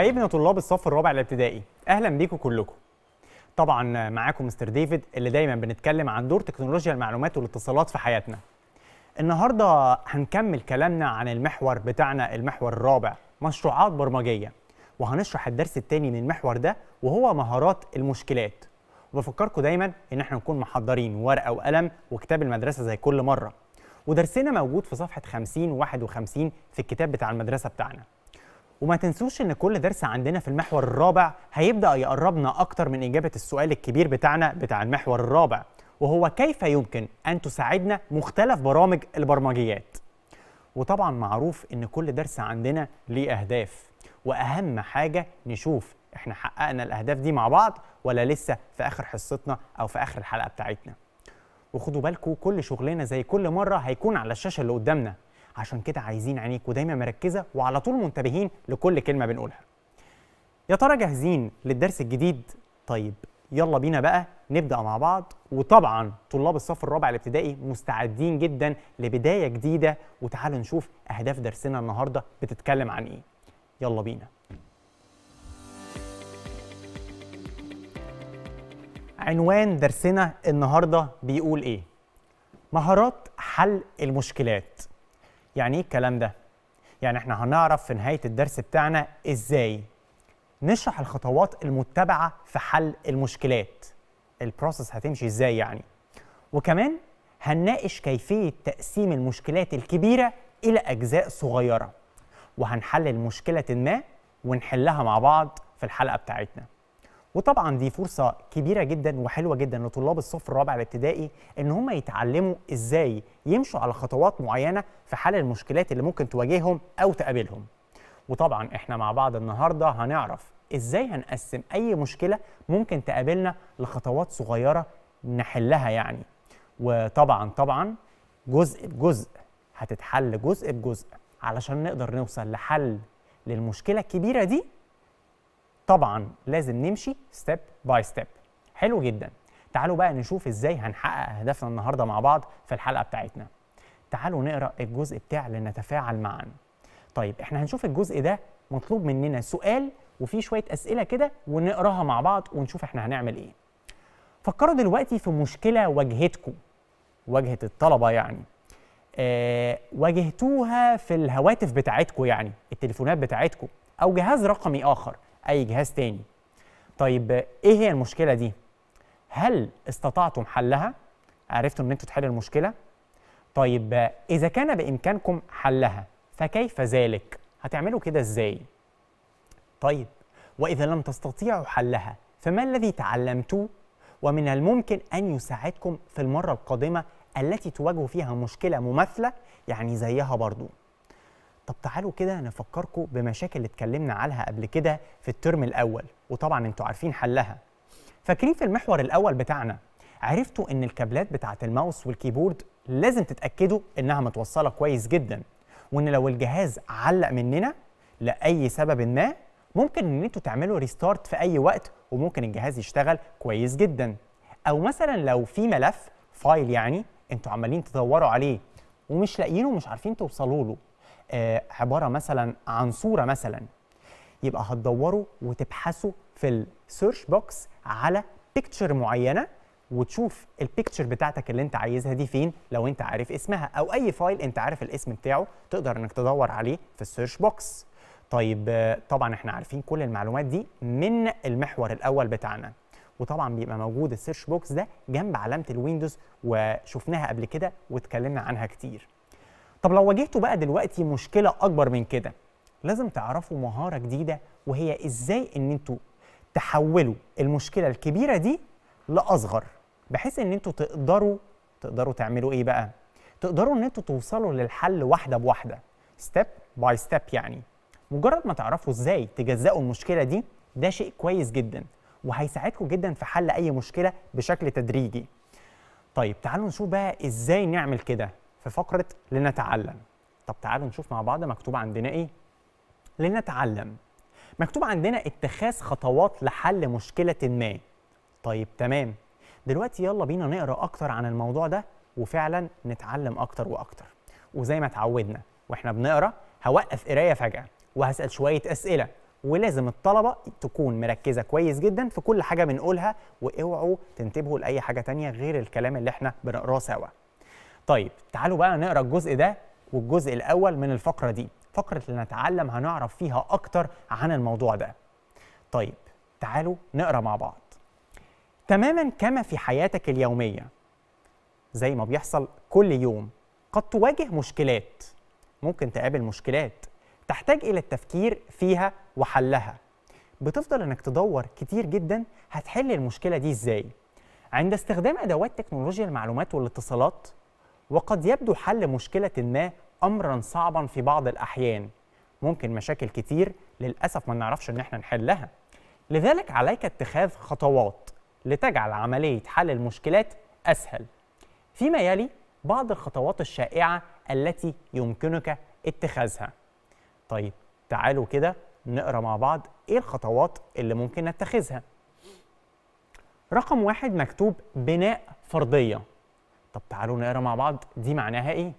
حبايبنا طلاب الصف الرابع الابتدائي اهلا بيكم كلكم طبعا معاكم مستر ديفيد اللي دايما بنتكلم عن دور تكنولوجيا المعلومات والاتصالات في حياتنا النهارده هنكمل كلامنا عن المحور بتاعنا المحور الرابع مشروعات برمجيه وهنشرح الدرس الثاني من المحور ده وهو مهارات المشكلات وبفكركم دايما ان احنا نكون محضرين ورقه وقلم وكتاب المدرسه زي كل مره ودرسنا موجود في صفحه 50 و51 في الكتاب بتاع المدرسه بتاعنا وما تنسوش ان كل درس عندنا في المحور الرابع هيبدا يقربنا اكتر من اجابه السؤال الكبير بتاعنا بتاع المحور الرابع وهو كيف يمكن ان تساعدنا مختلف برامج البرمجيات وطبعا معروف ان كل درس عندنا ليه اهداف واهم حاجه نشوف احنا حققنا الاهداف دي مع بعض ولا لسه في اخر حصتنا او في اخر الحلقه بتاعتنا وخدوا بالكم كل شغلنا زي كل مره هيكون على الشاشه اللي قدامنا عشان كده عايزين عينيك ودايما مركزه وعلى طول منتبهين لكل كلمه بنقولها يا ترى جاهزين للدرس الجديد طيب يلا بينا بقى نبدا مع بعض وطبعا طلاب الصف الرابع الابتدائي مستعدين جدا لبدايه جديده وتعالوا نشوف اهداف درسنا النهارده بتتكلم عن ايه يلا بينا عنوان درسنا النهارده بيقول ايه مهارات حل المشكلات يعني ايه الكلام ده يعني احنا هنعرف في نهايه الدرس بتاعنا ازاي نشرح الخطوات المتبعه في حل المشكلات البروسس هتمشي ازاي يعني وكمان هنناقش كيفيه تقسيم المشكلات الكبيره الى اجزاء صغيره وهنحلل مشكله ما ونحلها مع بعض في الحلقه بتاعتنا وطبعا دي فرصه كبيره جدا وحلوه جدا لطلاب الصف الرابع الابتدائي ان هم يتعلموا ازاي يمشوا على خطوات معينه في حل المشكلات اللي ممكن تواجههم او تقابلهم وطبعا احنا مع بعض النهارده هنعرف ازاي هنقسم اي مشكله ممكن تقابلنا لخطوات صغيره نحلها يعني وطبعا طبعا جزء بجزء هتتحل جزء بجزء علشان نقدر نوصل لحل للمشكله الكبيره دي طبعا لازم نمشي ستيب باي ستيب حلو جدا تعالوا بقى نشوف ازاي هنحقق اهدافنا النهارده مع بعض في الحلقه بتاعتنا تعالوا نقرا الجزء بتاع لنتفاعل معا طيب احنا هنشوف الجزء ده مطلوب مننا سؤال وفي شويه اسئله كده ونقراها مع بعض ونشوف احنا هنعمل ايه فكروا دلوقتي في مشكله واجهتكم واجهه الطلبه يعني آه واجهتوها في الهواتف بتاعتكم يعني التليفونات بتاعتكم او جهاز رقمي اخر اي جهاز تاني طيب ايه هي المشكله دي هل استطعتم حلها عرفتوا ان انتوا تحلوا المشكله طيب اذا كان بامكانكم حلها فكيف ذلك هتعملوا كده ازاي طيب واذا لم تستطيعوا حلها فما الذي تعلمتوه ومن الممكن ان يساعدكم في المره القادمه التي تواجهوا فيها مشكله مماثله يعني زيها برضو طب تعالوا كده نفكركم بمشاكل اللي اتكلمنا عنها قبل كده في الترم الاول وطبعا انتوا عارفين حلها فاكرين في المحور الاول بتاعنا عرفتوا ان الكابلات بتاعه الماوس والكيبورد لازم تتاكدوا انها متوصله كويس جدا وان لو الجهاز علق مننا لاي سبب ما ممكن ان انتوا تعملوا ريستارت في اي وقت وممكن الجهاز يشتغل كويس جدا او مثلا لو في ملف فايل يعني انتوا عمالين تدوروا عليه ومش لاقيينه ومش عارفين توصلوا له آه، عباره مثلا عن صوره مثلا يبقى هتدوروا وتبحثوا في السيرش بوكس على بيكتشر معينه وتشوف البيكتشر بتاعتك اللي انت عايزها دي فين لو انت عارف اسمها او اي فايل انت عارف الاسم بتاعه تقدر انك تدور عليه في السيرش بوكس طيب آه، طبعا احنا عارفين كل المعلومات دي من المحور الاول بتاعنا وطبعا بيبقى موجود السيرش بوكس ده جنب علامه الويندوز وشفناها قبل كده واتكلمنا عنها كتير طب لو واجهتوا بقى دلوقتي مشكله اكبر من كده لازم تعرفوا مهاره جديده وهي ازاي ان انتوا تحولوا المشكله الكبيره دي لاصغر بحيث ان انتوا تقدروا تقدروا تعملوا ايه بقى تقدروا ان انتوا توصلوا للحل واحده بواحده ستيب باي ستيب يعني مجرد ما تعرفوا ازاي تجزأوا المشكله دي ده شيء كويس جدا وهيساعدكم جدا في حل اي مشكله بشكل تدريجي طيب تعالوا نشوف بقى ازاي نعمل كده في فقرة لنتعلم طب تعالوا نشوف مع بعض مكتوب عندنا إيه؟ لنتعلم مكتوب عندنا اتخاذ خطوات لحل مشكلة ما طيب تمام دلوقتي يلا بينا نقرأ أكتر عن الموضوع ده وفعلا نتعلم أكتر وأكتر وزي ما اتعودنا واحنا بنقرا هوقف قرايه فجاه وهسال شويه اسئله ولازم الطلبه تكون مركزه كويس جدا في كل حاجه بنقولها واوعوا تنتبهوا لاي حاجه تانية غير الكلام اللي احنا بنقراه سوا طيب تعالوا بقى نقرا الجزء ده والجزء الاول من الفقره دي فقره اللي نتعلم هنعرف فيها اكتر عن الموضوع ده طيب تعالوا نقرا مع بعض تماما كما في حياتك اليوميه زي ما بيحصل كل يوم قد تواجه مشكلات ممكن تقابل مشكلات تحتاج الى التفكير فيها وحلها بتفضل انك تدور كتير جدا هتحل المشكله دي ازاي عند استخدام ادوات تكنولوجيا المعلومات والاتصالات وقد يبدو حل مشكلة ما أمرا صعبا في بعض الأحيان ممكن مشاكل كتير للأسف ما نعرفش إن احنا نحلها لذلك عليك اتخاذ خطوات لتجعل عملية حل المشكلات أسهل فيما يلي بعض الخطوات الشائعة التي يمكنك اتخاذها طيب تعالوا كده نقرا مع بعض ايه الخطوات اللي ممكن نتخذها رقم واحد مكتوب بناء فرضيه طب تعالوا نقرا مع بعض دي معناها ايه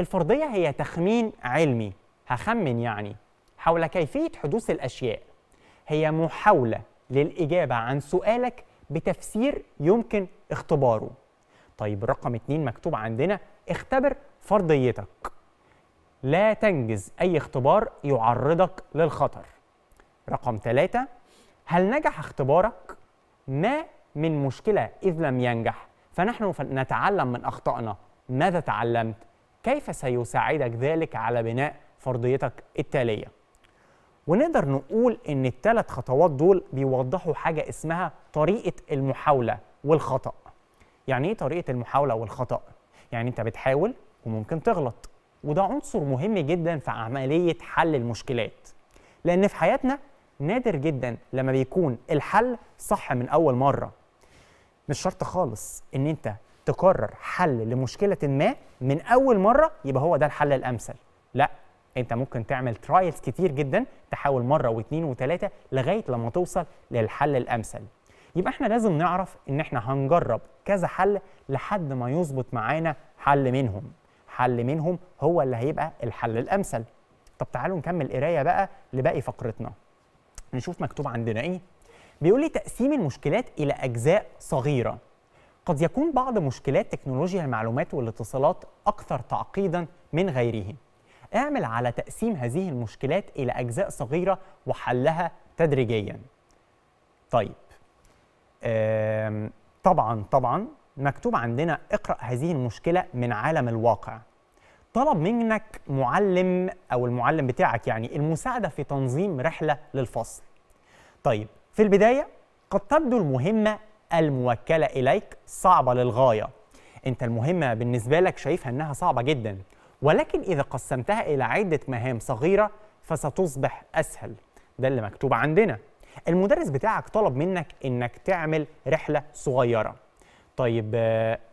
الفرضيه هي تخمين علمي هخمن يعني حول كيفيه حدوث الاشياء هي محاوله للاجابه عن سؤالك بتفسير يمكن اختباره طيب رقم اتنين مكتوب عندنا اختبر فرضيتك لا تنجز أي اختبار يعرضك للخطر رقم ثلاثة هل نجح اختبارك؟ ما من مشكلة إذ لم ينجح فنحن نتعلم من أخطائنا ماذا تعلمت؟ كيف سيساعدك ذلك على بناء فرضيتك التالية؟ ونقدر نقول إن الثلاث خطوات دول بيوضحوا حاجة اسمها طريقة المحاولة والخطأ. يعني إيه طريقة المحاولة والخطأ؟ يعني أنت بتحاول وممكن تغلط وده عنصر مهم جدا في عملية حل المشكلات. لأن في حياتنا نادر جدا لما بيكون الحل صح من أول مرة مش شرط خالص ان انت تقرر حل لمشكله ما من اول مره يبقى هو ده الحل الامثل لا انت ممكن تعمل ترايلز كتير جدا تحاول مره واثنين وثلاثه لغايه لما توصل للحل الامثل يبقى احنا لازم نعرف ان احنا هنجرب كذا حل لحد ما يظبط معانا حل منهم حل منهم هو اللي هيبقى الحل الامثل طب تعالوا نكمل قرايه بقى لباقي فقرتنا نشوف مكتوب عندنا ايه بيقول لي تقسيم المشكلات إلى أجزاء صغيرة قد يكون بعض مشكلات تكنولوجيا المعلومات والاتصالات أكثر تعقيدا من غيره اعمل على تقسيم هذه المشكلات إلى أجزاء صغيرة وحلها تدريجيا طيب طبعا طبعا مكتوب عندنا اقرأ هذه المشكلة من عالم الواقع طلب منك معلم أو المعلم بتاعك يعني المساعدة في تنظيم رحلة للفصل طيب في البداية قد تبدو المهمة الموكلة إليك صعبة للغاية أنت المهمة بالنسبة لك شايفها أنها صعبة جدا ولكن إذا قسمتها إلى عدة مهام صغيرة فستصبح أسهل ده اللي مكتوب عندنا المدرس بتاعك طلب منك انك تعمل رحله صغيره طيب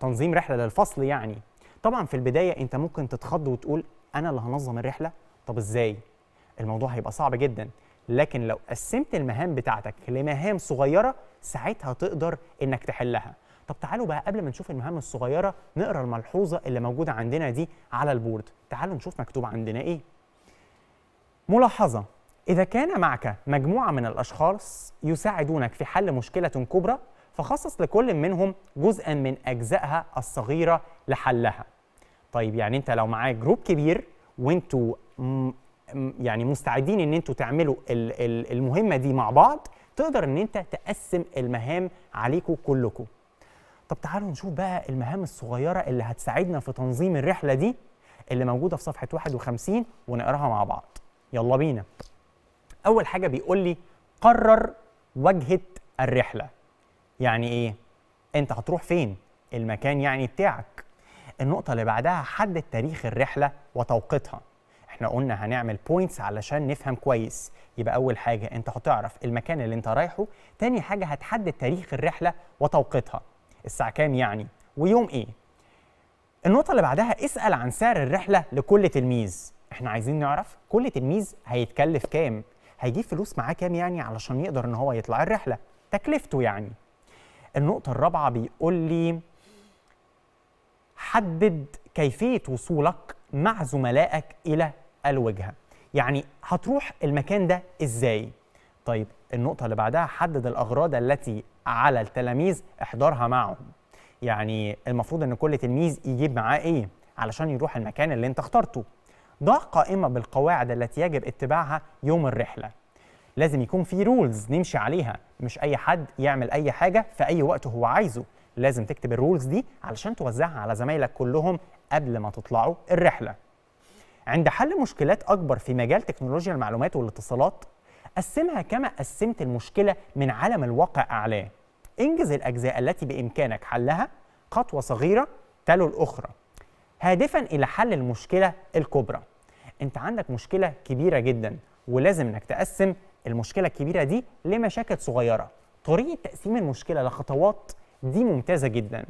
تنظيم رحله للفصل يعني طبعا في البدايه انت ممكن تتخض وتقول انا اللي هنظم الرحله طب ازاي الموضوع هيبقى صعب جدا لكن لو قسمت المهام بتاعتك لمهام صغيره ساعتها تقدر انك تحلها طب تعالوا بقى قبل ما نشوف المهام الصغيره نقرا الملحوظه اللي موجوده عندنا دي على البورد تعالوا نشوف مكتوب عندنا ايه ملاحظه اذا كان معك مجموعه من الاشخاص يساعدونك في حل مشكله كبرى فخصص لكل منهم جزءا من اجزائها الصغيره لحلها طيب يعني انت لو معاك جروب كبير وانتوا يعني مستعدين ان انتوا تعملوا المهمه دي مع بعض تقدر ان انت تقسم المهام عليكم كلكم طب تعالوا نشوف بقى المهام الصغيره اللي هتساعدنا في تنظيم الرحله دي اللي موجوده في صفحه 51 ونقراها مع بعض يلا بينا اول حاجه بيقول لي قرر وجهه الرحله يعني ايه انت هتروح فين المكان يعني بتاعك النقطه اللي بعدها حدد تاريخ الرحله وتوقيتها احنا قلنا هنعمل بوينتس علشان نفهم كويس يبقى اول حاجه انت هتعرف المكان اللي انت رايحه تاني حاجه هتحدد تاريخ الرحله وتوقيتها الساعه كام يعني ويوم ايه النقطه اللي بعدها اسال عن سعر الرحله لكل تلميذ احنا عايزين نعرف كل تلميذ هيتكلف كام هيجيب فلوس معاه كام يعني علشان يقدر ان هو يطلع الرحله تكلفته يعني النقطه الرابعه بيقول لي حدد كيفيه وصولك مع زملائك الى الوجهه يعني هتروح المكان ده ازاي طيب النقطه اللي بعدها حدد الاغراض التي على التلاميذ احضارها معهم يعني المفروض ان كل تلميذ يجيب معاه ايه علشان يروح المكان اللي انت اخترته ضع قائمه بالقواعد التي يجب اتباعها يوم الرحله لازم يكون في رولز نمشي عليها مش اي حد يعمل اي حاجه في اي وقت هو عايزه لازم تكتب الرولز دي علشان توزعها على زمايلك كلهم قبل ما تطلعوا الرحله عند حل مشكلات أكبر في مجال تكنولوجيا المعلومات والاتصالات قسمها كما قسمت المشكلة من عالم الواقع أعلاه انجز الأجزاء التي بإمكانك حلها خطوة صغيرة تلو الأخرى هادفا إلى حل المشكلة الكبرى أنت عندك مشكلة كبيرة جدا ولازم أنك تقسم المشكلة الكبيرة دي لمشاكل صغيرة طريقة تقسيم المشكلة لخطوات دي ممتازة جدا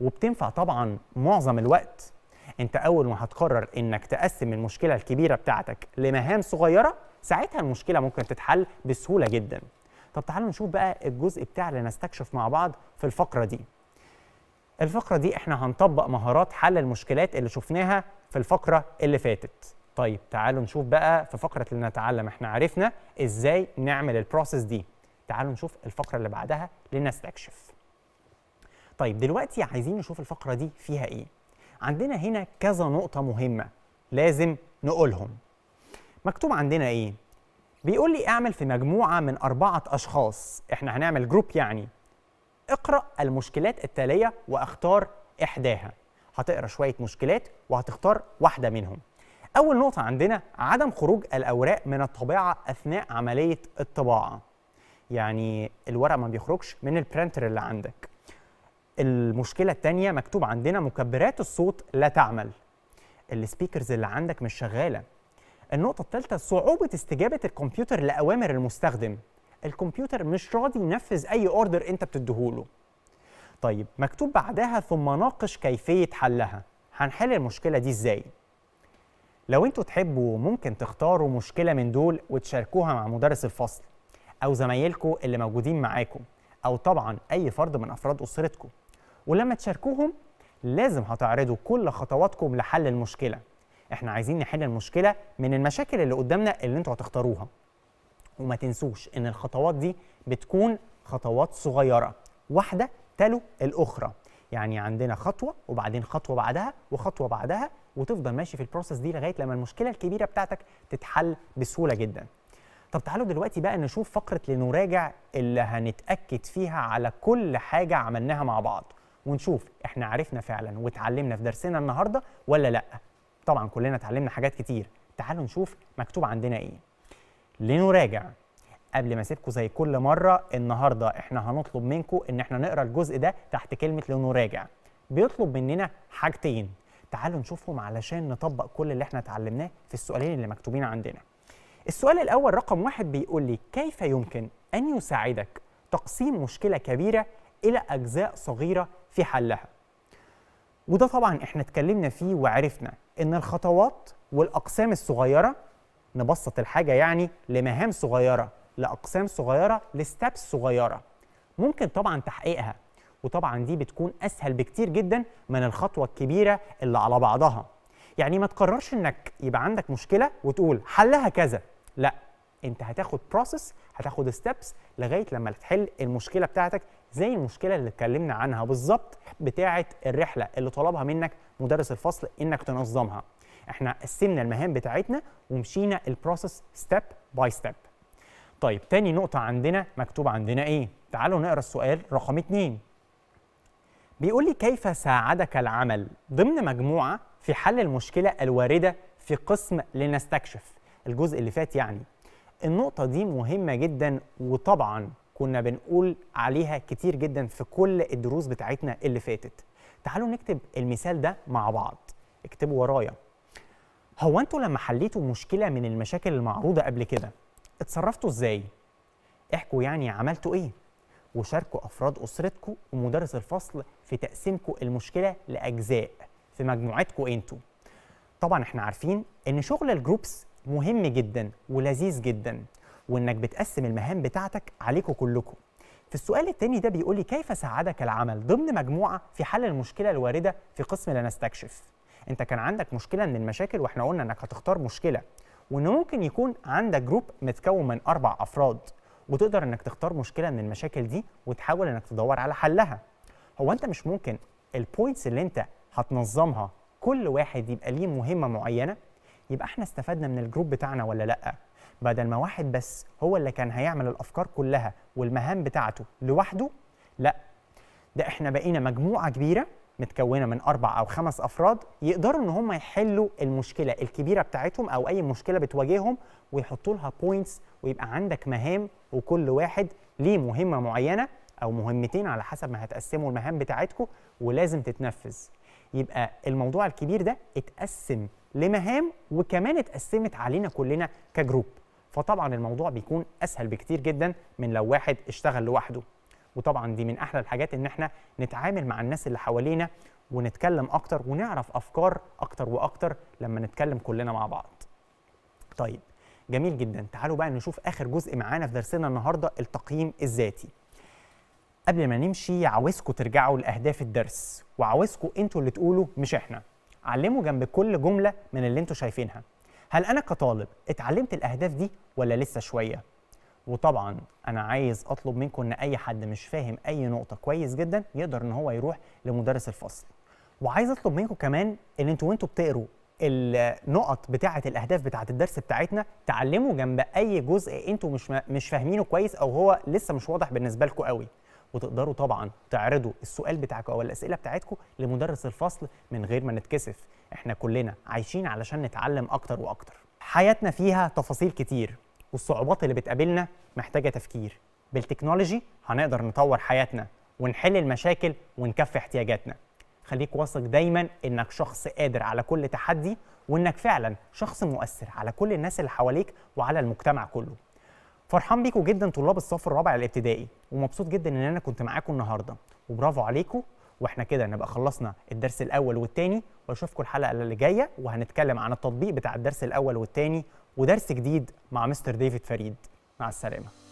وبتنفع طبعا معظم الوقت انت اول ما هتقرر انك تقسم المشكله الكبيره بتاعتك لمهام صغيره ساعتها المشكله ممكن تتحل بسهوله جدا طب تعالوا نشوف بقى الجزء بتاع اللي نستكشف مع بعض في الفقره دي الفقره دي احنا هنطبق مهارات حل المشكلات اللي شفناها في الفقره اللي فاتت طيب تعالوا نشوف بقى في فقره اللي نتعلم احنا عرفنا ازاي نعمل البروسيس دي تعالوا نشوف الفقره اللي بعدها لنستكشف طيب دلوقتي عايزين نشوف الفقره دي فيها ايه عندنا هنا كذا نقطة مهمة لازم نقولهم مكتوب عندنا إيه؟ بيقول لي اعمل في مجموعة من أربعة أشخاص إحنا هنعمل جروب يعني اقرأ المشكلات التالية واختار إحداها هتقرأ شوية مشكلات وهتختار واحدة منهم أول نقطة عندنا عدم خروج الأوراق من الطباعة أثناء عملية الطباعة يعني الورق ما بيخرجش من البرنتر اللي عندك المشكله التانية مكتوب عندنا مكبرات الصوت لا تعمل السبيكرز اللي عندك مش شغاله النقطه الثالثه صعوبه استجابه الكمبيوتر لاوامر المستخدم الكمبيوتر مش راضي ينفذ اي اوردر انت بتديهوله طيب مكتوب بعدها ثم ناقش كيفيه حلها هنحل المشكله دي ازاي لو انتوا تحبوا ممكن تختاروا مشكله من دول وتشاركوها مع مدرس الفصل او زمايلكم اللي موجودين معاكم او طبعا اي فرد من افراد اسرتكم ولما تشاركوهم لازم هتعرضوا كل خطواتكم لحل المشكله احنا عايزين نحل المشكله من المشاكل اللي قدامنا اللي انتوا هتختاروها وما تنسوش ان الخطوات دي بتكون خطوات صغيره واحده تلو الاخرى يعني عندنا خطوه وبعدين خطوه بعدها وخطوه بعدها وتفضل ماشي في البروسس دي لغايه لما المشكله الكبيره بتاعتك تتحل بسهوله جدا طب تعالوا دلوقتي بقى نشوف فقره لنراجع اللي هنتاكد فيها على كل حاجه عملناها مع بعض ونشوف احنا عرفنا فعلا واتعلمنا في درسنا النهارده ولا لا طبعا كلنا اتعلمنا حاجات كتير تعالوا نشوف مكتوب عندنا ايه لنراجع قبل ما اسيبكم زي كل مره النهارده احنا هنطلب منكم ان احنا نقرا الجزء ده تحت كلمه لنراجع بيطلب مننا حاجتين تعالوا نشوفهم علشان نطبق كل اللي احنا اتعلمناه في السؤالين اللي مكتوبين عندنا السؤال الاول رقم واحد بيقول لي كيف يمكن ان يساعدك تقسيم مشكله كبيره إلى أجزاء صغيرة في حلها وده طبعا احنا اتكلمنا فيه وعرفنا ان الخطوات والاقسام الصغيره نبسط الحاجه يعني لمهام صغيره لاقسام صغيره لستبس صغيره ممكن طبعا تحقيقها وطبعا دي بتكون اسهل بكتير جدا من الخطوه الكبيره اللي على بعضها يعني ما تقررش انك يبقى عندك مشكله وتقول حلها كذا لا انت هتاخد بروسس هتاخد ستابس لغايه لما تحل المشكله بتاعتك زي المشكله اللي اتكلمنا عنها بالظبط بتاعه الرحله اللي طلبها منك مدرس الفصل انك تنظمها احنا قسمنا المهام بتاعتنا ومشينا البروسيس ستيب باي ستيب طيب تاني نقطه عندنا مكتوب عندنا ايه تعالوا نقرا السؤال رقم 2 بيقول لي كيف ساعدك العمل ضمن مجموعه في حل المشكله الوارده في قسم لنستكشف الجزء اللي فات يعني النقطه دي مهمه جدا وطبعا كنا بنقول عليها كتير جدا في كل الدروس بتاعتنا اللي فاتت تعالوا نكتب المثال ده مع بعض اكتبوا ورايا هو انتوا لما حليتوا مشكله من المشاكل المعروضه قبل كده اتصرفتوا ازاي احكوا يعني عملتوا ايه وشاركوا افراد اسرتكم ومدرس الفصل في تقسيمكوا المشكله لاجزاء في مجموعتكوا انتوا طبعا احنا عارفين ان شغل الجروبس مهم جدا ولذيذ جدا وانك بتقسم المهام بتاعتك عليكم كلكم في السؤال الثاني ده بيقول لي كيف ساعدك العمل ضمن مجموعه في حل المشكله الوارده في قسم لا نستكشف انت كان عندك مشكله من المشاكل واحنا قلنا انك هتختار مشكله وان ممكن يكون عندك جروب متكون من اربع افراد وتقدر انك تختار مشكله من المشاكل دي وتحاول انك تدور على حلها هو انت مش ممكن البوينتس اللي انت هتنظمها كل واحد يبقى ليه مهمه معينه يبقى احنا استفدنا من الجروب بتاعنا ولا لا بدل ما واحد بس هو اللي كان هيعمل الافكار كلها والمهام بتاعته لوحده لا ده احنا بقينا مجموعه كبيره متكونه من اربع او خمس افراد يقدروا ان هم يحلوا المشكله الكبيره بتاعتهم او اي مشكله بتواجههم ويحطوا لها بوينتس ويبقى عندك مهام وكل واحد ليه مهمه معينه او مهمتين على حسب ما هتقسموا المهام بتاعتكم ولازم تتنفذ يبقى الموضوع الكبير ده اتقسم لمهام وكمان اتقسمت علينا كلنا كجروب فطبعا الموضوع بيكون اسهل بكتير جدا من لو واحد اشتغل لوحده وطبعا دي من احلى الحاجات ان احنا نتعامل مع الناس اللي حوالينا ونتكلم اكتر ونعرف افكار اكتر واكتر لما نتكلم كلنا مع بعض طيب جميل جدا تعالوا بقى نشوف اخر جزء معانا في درسنا النهارده التقييم الذاتي قبل ما نمشي عاوزكم ترجعوا لاهداف الدرس وعاوزكم انتوا اللي تقولوا مش احنا علموا جنب كل جمله من اللي انتوا شايفينها هل انا كطالب اتعلمت الاهداف دي ولا لسه شويه وطبعا انا عايز اطلب منكم ان اي حد مش فاهم اي نقطه كويس جدا يقدر ان هو يروح لمدرس الفصل وعايز اطلب منكم كمان ان انتوا وانتوا بتقروا النقط بتاعه الاهداف بتاعه الدرس بتاعتنا تعلموا جنب اي جزء انتوا مش مش فاهمينه كويس او هو لسه مش واضح بالنسبه لكم قوي وتقدروا طبعا تعرضوا السؤال بتاعكم او الاسئله بتاعتكم لمدرس الفصل من غير ما نتكسف احنا كلنا عايشين علشان نتعلم اكتر واكتر حياتنا فيها تفاصيل كتير والصعوبات اللي بتقابلنا محتاجه تفكير بالتكنولوجي هنقدر نطور حياتنا ونحل المشاكل ونكفي احتياجاتنا خليك واثق دايما انك شخص قادر على كل تحدي وانك فعلا شخص مؤثر على كل الناس اللي حواليك وعلى المجتمع كله فرحان بيكم جدا طلاب الصف الرابع الابتدائي ومبسوط جدا ان انا كنت معاكم النهارده وبرافو عليكم واحنا كده نبقى خلصنا الدرس الاول والثاني واشوفكم الحلقه اللي جايه وهنتكلم عن التطبيق بتاع الدرس الاول والثاني ودرس جديد مع مستر ديفيد فريد مع السلامه